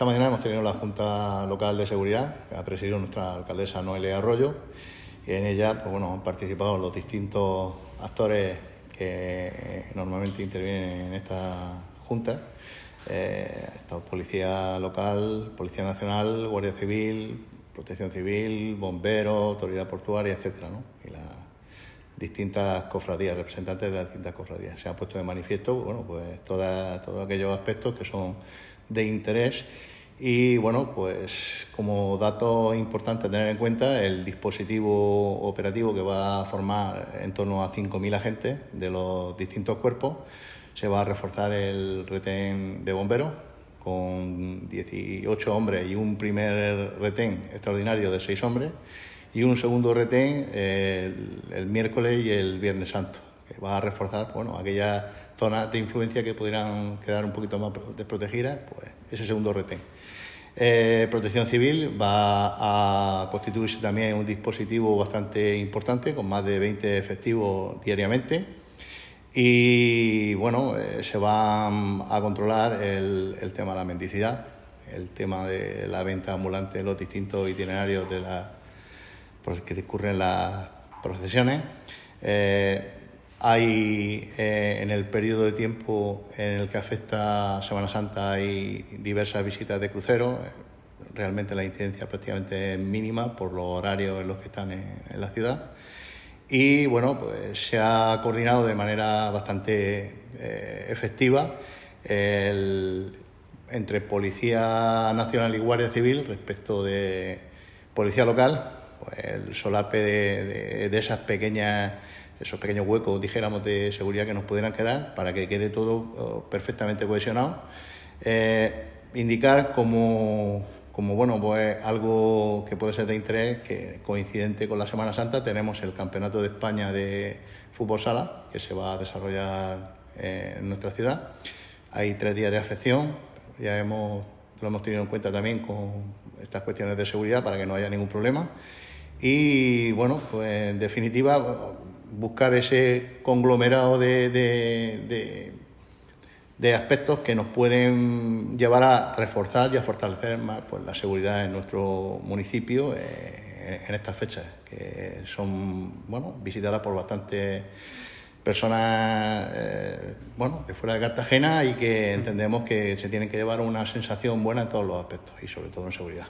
Esta mañana hemos tenido la Junta Local de Seguridad, que ha presidido nuestra alcaldesa Noelia Arroyo, y en ella pues, bueno, han participado los distintos actores que normalmente intervienen en esta Junta. Eh, estado Policía Local, Policía Nacional, Guardia Civil, Protección Civil, Bomberos, Autoridad Portuaria, etc. ¿no? Y la distintas cofradías, representantes de las distintas cofradías. Se han puesto de manifiesto bueno, pues, todos aquellos aspectos que son de interés. Y bueno, pues como dato importante tener en cuenta, el dispositivo operativo que va a formar en torno a 5.000 agentes de los distintos cuerpos, se va a reforzar el retén de bomberos con 18 hombres y un primer retén extraordinario de 6 hombres y un segundo retén el, miércoles y el viernes santo, que va a reforzar bueno, aquellas zonas de influencia que pudieran quedar un poquito más desprotegidas, pues ese segundo retén. Eh, protección Civil va a constituirse también un dispositivo bastante importante, con más de 20 efectivos diariamente. Y bueno, eh, se va a controlar el, el tema de la mendicidad, el tema de la venta ambulante en los distintos itinerarios de la ...por pues, el que discurren las procesiones. Eh, hay eh, en el periodo de tiempo en el que afecta Semana Santa hay diversas visitas de crucero. Realmente la incidencia prácticamente mínima por los horarios en los que están en, la ciudad. Y bueno, pues se ha coordinado de manera bastante eh, efectiva entre Policía Nacional y Guardia Civil respecto de Policía Local el solape de, esas pequeñas esos pequeños huecos, dijéramos, de seguridad que nos pudieran quedar para que quede todo oh, perfectamente cohesionado. Eh, indicar como, como bueno, pues algo que puede ser de interés, que coincidente con la Semana Santa tenemos el Campeonato de España de Fútbol Sala, que se va a desarrollar eh, en nuestra ciudad. Hay tres días de afección, ya hemos, lo hemos tenido en cuenta también con estas cuestiones de seguridad para que no haya ningún problema. Y bueno, pues en definitiva, buscar ese conglomerado de, aspectos que nos pueden llevar a reforzar y a fortalecer más pues, la seguridad en nuestro municipio eh, en estas fechas, que son bueno, visitadas por bastantes personas eh, de fuera de Cartagena y que entendemos que se tienen que llevar una sensación buena en todos los aspectos y sobre todo en seguridad.